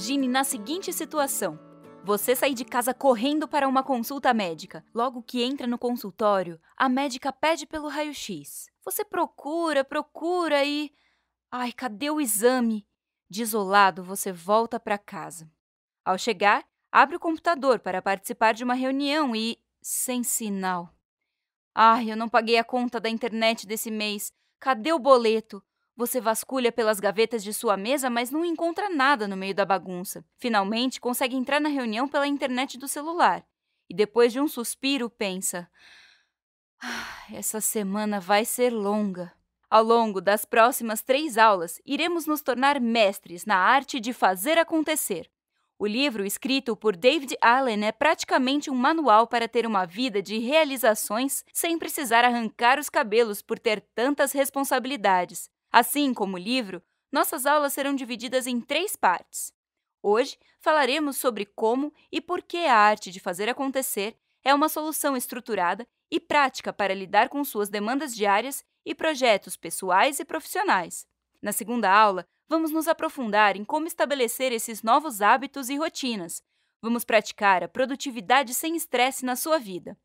imagine na seguinte situação: você sai de casa correndo para uma consulta médica. Logo que entra no consultório, a médica pede pelo raio-x. Você procura, procura e. Ai, cadê o exame? Desolado, você volta para casa. Ao chegar, abre o computador para participar de uma reunião e. sem sinal. Ai, eu não paguei a conta da internet desse mês. Cadê o boleto? Você vasculha pelas gavetas de sua mesa, mas não encontra nada no meio da bagunça. Finalmente, consegue entrar na reunião pela internet do celular. E depois de um suspiro, pensa: ah, essa semana vai ser longa. Ao longo das próximas três aulas, iremos nos tornar mestres na arte de fazer acontecer. O livro, escrito por David Allen, é praticamente um manual para ter uma vida de realizações sem precisar arrancar os cabelos por ter tantas responsabilidades. Assim como o livro, nossas aulas serão divididas em três partes. Hoje falaremos sobre como e por que a arte de fazer acontecer é uma solução estruturada e prática para lidar com suas demandas diárias e projetos pessoais e profissionais. Na segunda aula, vamos nos aprofundar em como estabelecer esses novos hábitos e rotinas. Vamos praticar a produtividade sem estresse na sua vida.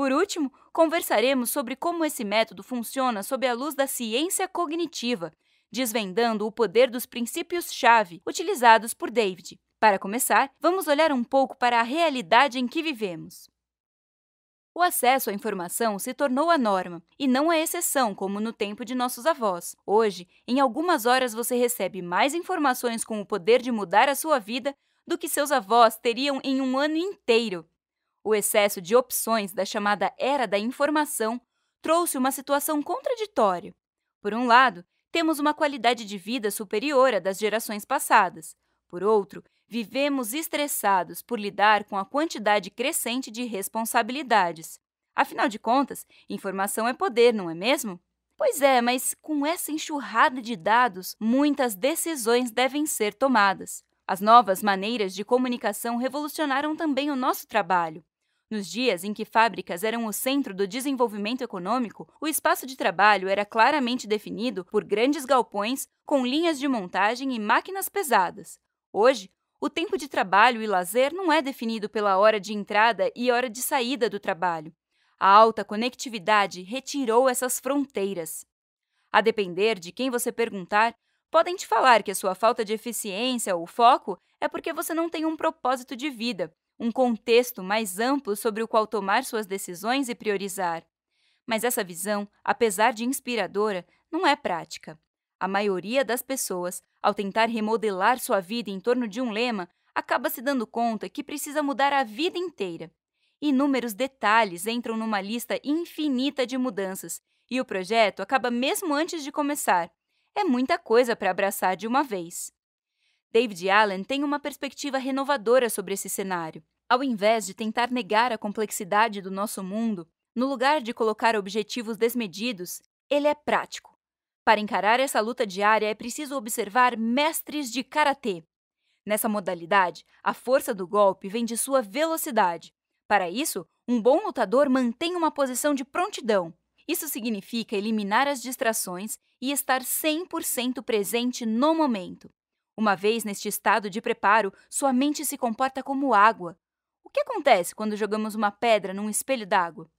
Por último, conversaremos sobre como esse método funciona sob a luz da ciência cognitiva, desvendando o poder dos princípios-chave utilizados por David. Para começar, vamos olhar um pouco para a realidade em que vivemos. O acesso à informação se tornou a norma, e não a exceção, como no tempo de nossos avós. Hoje, em algumas horas você recebe mais informações com o poder de mudar a sua vida do que seus avós teriam em um ano inteiro. O excesso de opções da chamada era da informação trouxe uma situação contraditória. Por um lado, temos uma qualidade de vida superior à das gerações passadas. Por outro, vivemos estressados por lidar com a quantidade crescente de responsabilidades. Afinal de contas, informação é poder, não é mesmo? Pois é, mas com essa enxurrada de dados, muitas decisões devem ser tomadas. As novas maneiras de comunicação revolucionaram também o nosso trabalho. Nos dias em que fábricas eram o centro do desenvolvimento econômico, o espaço de trabalho era claramente definido por grandes galpões com linhas de montagem e máquinas pesadas. Hoje, o tempo de trabalho e lazer não é definido pela hora de entrada e hora de saída do trabalho. A alta conectividade retirou essas fronteiras. A depender de quem você perguntar, podem te falar que a sua falta de eficiência ou foco é porque você não tem um propósito de vida um contexto mais amplo sobre o qual tomar suas decisões e priorizar. Mas essa visão, apesar de inspiradora, não é prática. A maioria das pessoas, ao tentar remodelar sua vida em torno de um lema, acaba se dando conta que precisa mudar a vida inteira. Inúmeros detalhes entram numa lista infinita de mudanças e o projeto acaba mesmo antes de começar. É muita coisa para abraçar de uma vez. David Allen tem uma perspectiva renovadora sobre esse cenário. Ao invés de tentar negar a complexidade do nosso mundo, no lugar de colocar objetivos desmedidos, ele é prático. Para encarar essa luta diária é preciso observar mestres de karatê. Nessa modalidade, a força do golpe vem de sua velocidade. Para isso, um bom lutador mantém uma posição de prontidão. Isso significa eliminar as distrações e estar 100% presente no momento. Uma vez neste estado de preparo, sua mente se comporta como água. O que acontece quando jogamos uma pedra num espelho d'água?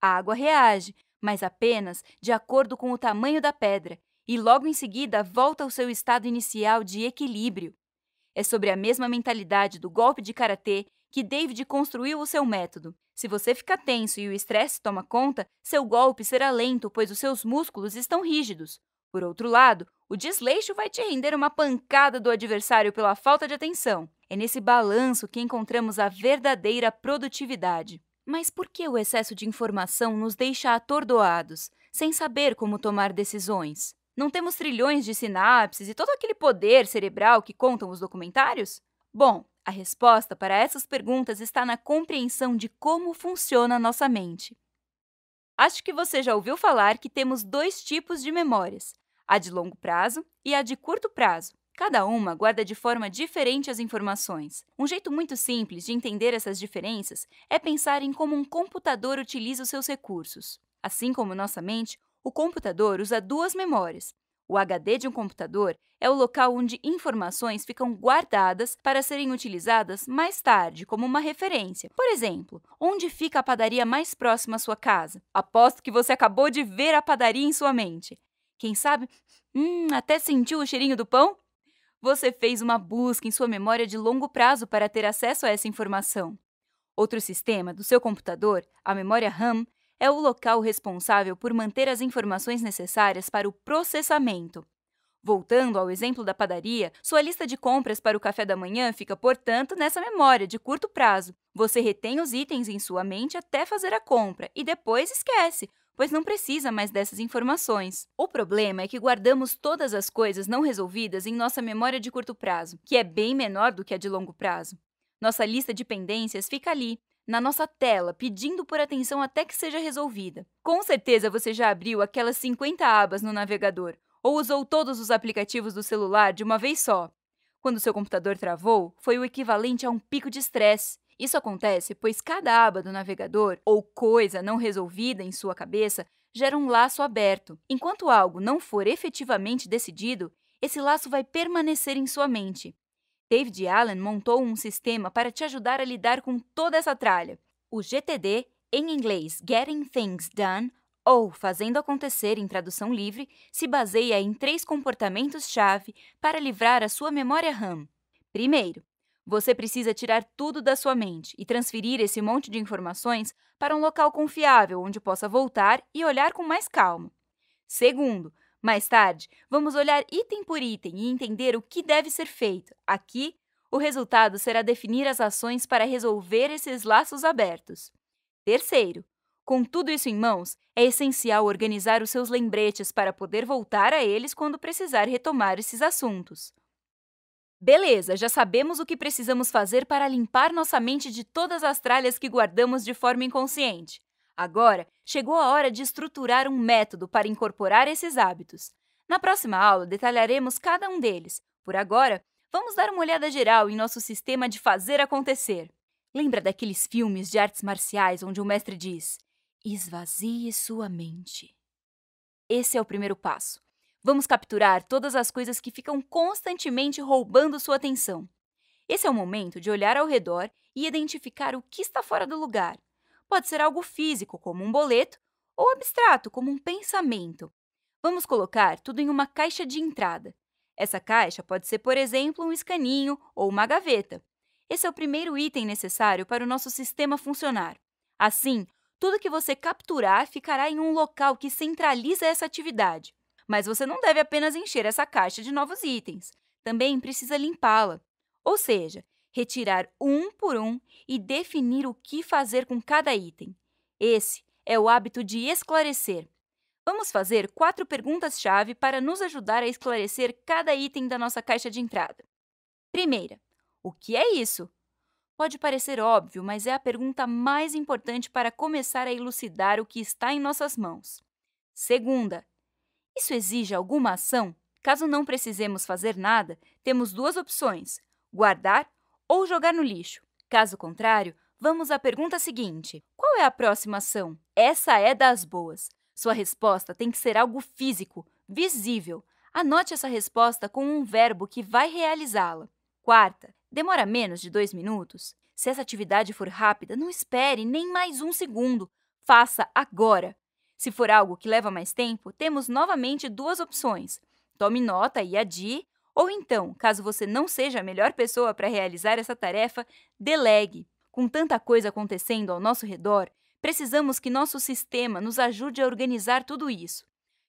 A água reage, mas apenas de acordo com o tamanho da pedra, e logo em seguida volta ao seu estado inicial de equilíbrio. É sobre a mesma mentalidade do golpe de karatê que David construiu o seu método. Se você fica tenso e o estresse toma conta, seu golpe será lento, pois os seus músculos estão rígidos. Por outro lado, o desleixo vai te render uma pancada do adversário pela falta de atenção. É nesse balanço que encontramos a verdadeira produtividade. Mas por que o excesso de informação nos deixa atordoados, sem saber como tomar decisões? Não temos trilhões de sinapses e todo aquele poder cerebral que contam os documentários? Bom, a resposta para essas perguntas está na compreensão de como funciona a nossa mente. Acho que você já ouviu falar que temos dois tipos de memórias: a de longo prazo e a de curto prazo. Cada uma guarda de forma diferente as informações. Um jeito muito simples de entender essas diferenças é pensar em como um computador utiliza os seus recursos. Assim como nossa mente, o computador usa duas memórias. O HD de um computador é o local onde informações ficam guardadas para serem utilizadas mais tarde como uma referência. Por exemplo, onde fica a padaria mais próxima à sua casa? Aposto que você acabou de ver a padaria em sua mente. Quem sabe? Hum, até sentiu o cheirinho do pão? Você fez uma busca em sua memória de longo prazo para ter acesso a essa informação. Outro sistema do seu computador, a memória RAM, é o local responsável por manter as informações necessárias para o processamento. Voltando ao exemplo da padaria, sua lista de compras para o café da manhã fica, portanto, nessa memória de curto prazo. Você retém os itens em sua mente até fazer a compra e depois esquece, pois não precisa mais dessas informações. O problema é que guardamos todas as coisas não resolvidas em nossa memória de curto prazo, que é bem menor do que a de longo prazo. Nossa lista de pendências fica ali, na nossa tela, pedindo por atenção até que seja resolvida. Com certeza você já abriu aquelas 50 abas no navegador ou usou todos os aplicativos do celular de uma vez só. Quando seu computador travou, foi o equivalente a um pico de estresse. Isso acontece pois cada aba do navegador ou coisa não resolvida em sua cabeça gera um laço aberto. Enquanto algo não for efetivamente decidido, esse laço vai permanecer em sua mente. David Allen montou um sistema para te ajudar a lidar com toda essa tralha. O GTD, em inglês Getting Things Done, ou Fazendo Acontecer em tradução livre, se baseia em três comportamentos-chave para livrar a sua memória RAM. Primeiro, você precisa tirar tudo da sua mente e transferir esse monte de informações para um local confiável onde possa voltar e olhar com mais calma. Segundo, mais tarde, vamos olhar item por item e entender o que deve ser feito. Aqui, o resultado será definir as ações para resolver esses laços abertos. Terceiro, com tudo isso em mãos, é essencial organizar os seus lembretes para poder voltar a eles quando precisar retomar esses assuntos. Beleza, já sabemos o que precisamos fazer para limpar nossa mente de todas as tralhas que guardamos de forma inconsciente. Agora, chegou a hora de estruturar um método para incorporar esses hábitos. Na próxima aula, detalharemos cada um deles. Por agora, vamos dar uma olhada geral em nosso sistema de fazer acontecer. Lembra daqueles filmes de artes marciais onde o mestre diz: esvazie sua mente? Esse é o primeiro passo. Vamos capturar todas as coisas que ficam constantemente roubando sua atenção. Esse é o momento de olhar ao redor e identificar o que está fora do lugar. Pode ser algo físico, como um boleto, ou abstrato, como um pensamento. Vamos colocar tudo em uma caixa de entrada. Essa caixa pode ser, por exemplo, um escaninho ou uma gaveta. Esse é o primeiro item necessário para o nosso sistema funcionar. Assim, tudo que você capturar ficará em um local que centraliza essa atividade. Mas você não deve apenas encher essa caixa de novos itens. Também precisa limpá-la. Ou seja, retirar um por um e definir o que fazer com cada item. Esse é o hábito de esclarecer. Vamos fazer quatro perguntas-chave para nos ajudar a esclarecer cada item da nossa caixa de entrada. Primeira, o que é isso? Pode parecer óbvio, mas é a pergunta mais importante para começar a elucidar o que está em nossas mãos. Segunda, isso exige alguma ação? Caso não precisemos fazer nada, temos duas opções: guardar ou jogar no lixo. Caso contrário, vamos à pergunta seguinte: qual é a próxima ação? Essa é das boas. Sua resposta tem que ser algo físico, visível. Anote essa resposta com um verbo que vai realizá-la. Quarta, demora menos de dois minutos? Se essa atividade for rápida, não espere nem mais um segundo. Faça agora. Se for algo que leva mais tempo, temos novamente duas opções. Tome nota e adie, ou então, caso você não seja a melhor pessoa para realizar essa tarefa, delegue. Com tanta coisa acontecendo ao nosso redor, precisamos que nosso sistema nos ajude a organizar tudo isso.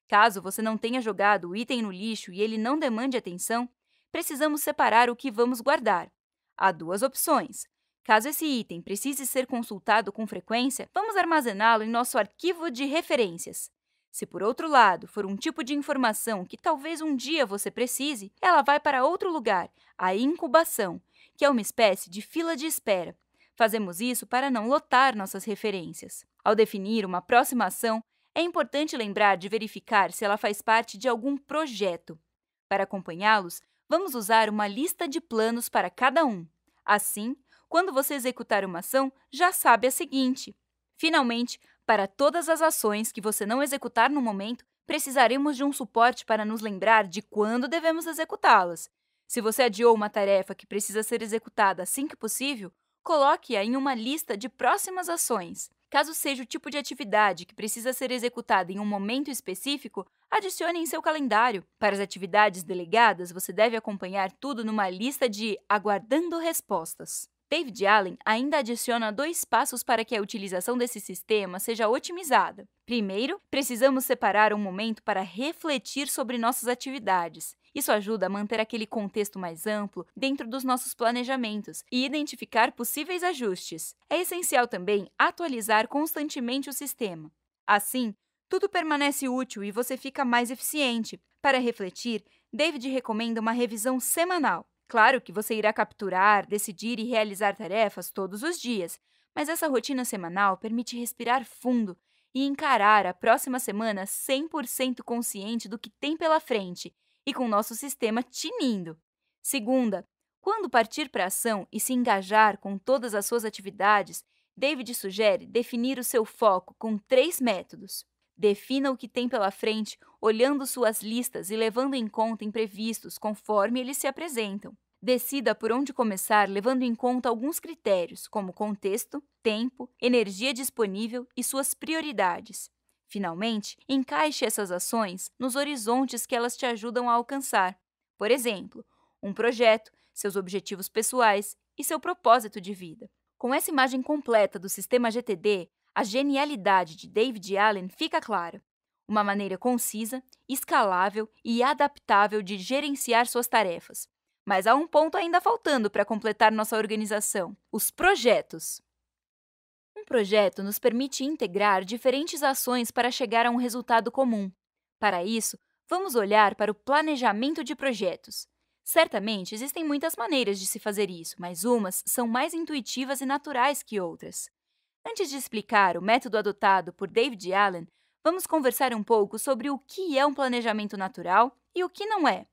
Caso você não tenha jogado o item no lixo e ele não demande atenção, precisamos separar o que vamos guardar. Há duas opções: Caso esse item precise ser consultado com frequência, vamos armazená-lo em nosso arquivo de referências. Se, por outro lado, for um tipo de informação que talvez um dia você precise, ela vai para outro lugar, a incubação, que é uma espécie de fila de espera. Fazemos isso para não lotar nossas referências. Ao definir uma próxima ação, é importante lembrar de verificar se ela faz parte de algum projeto. Para acompanhá-los, vamos usar uma lista de planos para cada um. Assim, quando você executar uma ação, já sabe a seguinte. Finalmente, para todas as ações que você não executar no momento, precisaremos de um suporte para nos lembrar de quando devemos executá-las. Se você adiou uma tarefa que precisa ser executada assim que possível, coloque-a em uma lista de próximas ações. Caso seja o tipo de atividade que precisa ser executada em um momento específico, adicione em seu calendário. Para as atividades delegadas, você deve acompanhar tudo numa lista de aguardando respostas. David Allen ainda adiciona dois passos para que a utilização desse sistema seja otimizada. Primeiro, precisamos separar um momento para refletir sobre nossas atividades. Isso ajuda a manter aquele contexto mais amplo dentro dos nossos planejamentos e identificar possíveis ajustes. É essencial também atualizar constantemente o sistema. Assim, tudo permanece útil e você fica mais eficiente. Para refletir, David recomenda uma revisão semanal. Claro que você irá capturar, decidir e realizar tarefas todos os dias, mas essa rotina semanal permite respirar fundo e encarar a próxima semana 100% consciente do que tem pela frente e com nosso sistema tinindo. Segunda, quando partir para ação e se engajar com todas as suas atividades, David sugere definir o seu foco com três métodos. Defina o que tem pela frente, olhando suas listas e levando em conta imprevistos conforme eles se apresentam. Decida por onde começar, levando em conta alguns critérios, como contexto, tempo, energia disponível e suas prioridades. Finalmente, encaixe essas ações nos horizontes que elas te ajudam a alcançar. Por exemplo, um projeto, seus objetivos pessoais e seu propósito de vida. Com essa imagem completa do sistema GTD, a genialidade de David Allen fica clara. Uma maneira concisa, escalável e adaptável de gerenciar suas tarefas. Mas há um ponto ainda faltando para completar nossa organização: os projetos. Um projeto nos permite integrar diferentes ações para chegar a um resultado comum. Para isso, vamos olhar para o planejamento de projetos. Certamente existem muitas maneiras de se fazer isso, mas umas são mais intuitivas e naturais que outras. Antes de explicar o método adotado por David Allen, vamos conversar um pouco sobre o que é um planejamento natural e o que não é.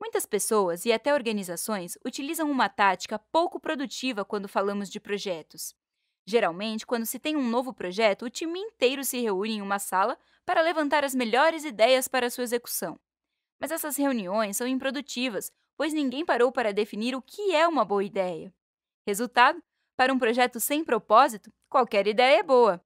Muitas pessoas e até organizações utilizam uma tática pouco produtiva quando falamos de projetos. Geralmente, quando se tem um novo projeto, o time inteiro se reúne em uma sala para levantar as melhores ideias para sua execução. Mas essas reuniões são improdutivas, pois ninguém parou para definir o que é uma boa ideia. Resultado: para um projeto sem propósito, qualquer ideia é boa.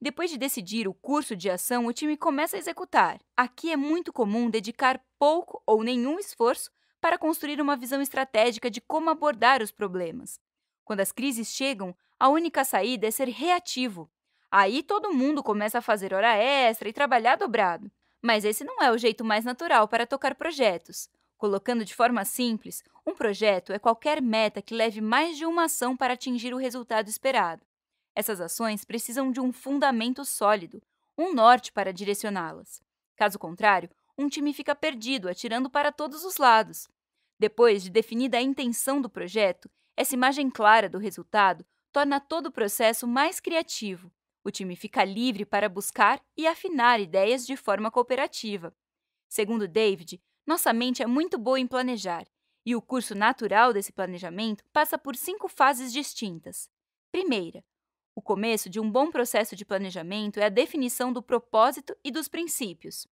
Depois de decidir o curso de ação, o time começa a executar. Aqui é muito comum dedicar pouco ou nenhum esforço para construir uma visão estratégica de como abordar os problemas. Quando as crises chegam, a única saída é ser reativo. Aí todo mundo começa a fazer hora extra e trabalhar dobrado. Mas esse não é o jeito mais natural para tocar projetos. Colocando de forma simples, um projeto é qualquer meta que leve mais de uma ação para atingir o resultado esperado. Essas ações precisam de um fundamento sólido, um norte para direcioná-las. Caso contrário, um time fica perdido, atirando para todos os lados. Depois de definida a intenção do projeto, essa imagem clara do resultado torna todo o processo mais criativo. O time fica livre para buscar e afinar ideias de forma cooperativa. Segundo David, nossa mente é muito boa em planejar, e o curso natural desse planejamento passa por cinco fases distintas. Primeira, o começo de um bom processo de planejamento é a definição do propósito e dos princípios.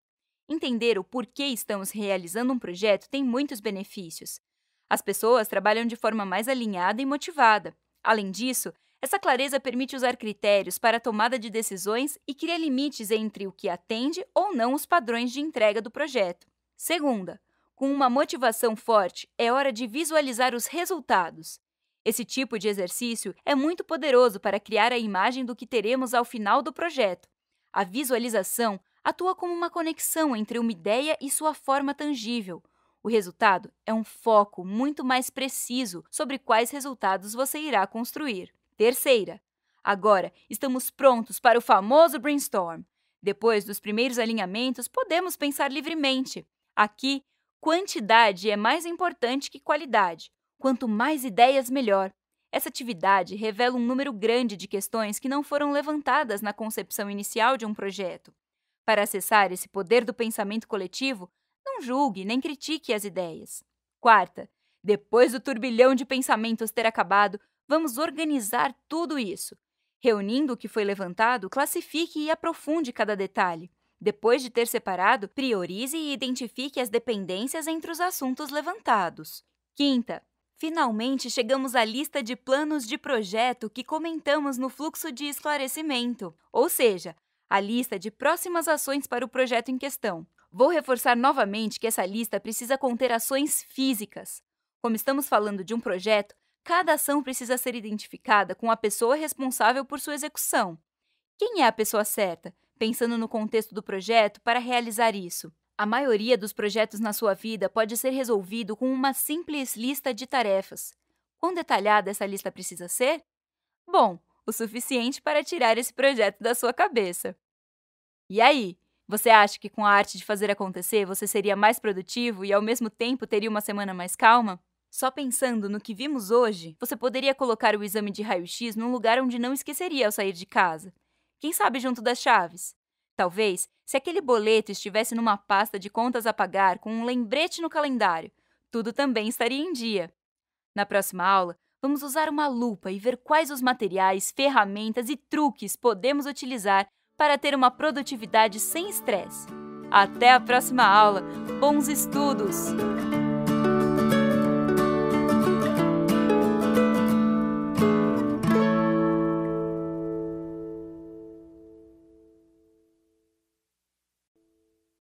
Entender o porquê estamos realizando um projeto tem muitos benefícios. As pessoas trabalham de forma mais alinhada e motivada. Além disso, essa clareza permite usar critérios para a tomada de decisões e cria limites entre o que atende ou não os padrões de entrega do projeto. Segunda, com uma motivação forte, é hora de visualizar os resultados. Esse tipo de exercício é muito poderoso para criar a imagem do que teremos ao final do projeto. A visualização atua como uma conexão entre uma ideia e sua forma tangível. O resultado é um foco muito mais preciso sobre quais resultados você irá construir. Terceira, agora estamos prontos para o famoso brainstorm. Depois dos primeiros alinhamentos, podemos pensar livremente. Aqui, quantidade é mais importante que qualidade. Quanto mais ideias, melhor. Essa atividade revela um número grande de questões que não foram levantadas na concepção inicial de um projeto. Para acessar esse poder do pensamento coletivo, não julgue nem critique as ideias. Quarta, depois do turbilhão de pensamentos ter acabado, vamos organizar tudo isso. Reunindo o que foi levantado, classifique e aprofunde cada detalhe. Depois de ter separado, priorize e identifique as dependências entre os assuntos levantados. Quinta, Finalmente chegamos à lista de planos de projeto que comentamos no fluxo de esclarecimento, ou seja, a lista de próximas ações para o projeto em questão. Vou reforçar novamente que essa lista precisa conter ações físicas. Como estamos falando de um projeto, cada ação precisa ser identificada com a pessoa responsável por sua execução. Quem é a pessoa certa? pensando no contexto do projeto, para realizar isso. A maioria dos projetos na sua vida pode ser resolvido com uma simples lista de tarefas. Quão detalhada essa lista precisa ser? Bom, o suficiente para tirar esse projeto da sua cabeça. E aí? Você acha que com a arte de fazer acontecer você seria mais produtivo e ao mesmo tempo teria uma semana mais calma? Só pensando no que vimos hoje, você poderia colocar o exame de raio-x num lugar onde não esqueceria ao sair de casa. Quem sabe junto das chaves? Talvez, se aquele boleto estivesse numa pasta de contas a pagar com um lembrete no calendário, tudo também estaria em dia. Na próxima aula, vamos usar uma lupa e ver quais os materiais, ferramentas e truques podemos utilizar para ter uma produtividade sem estresse. Até a próxima aula! Bons estudos!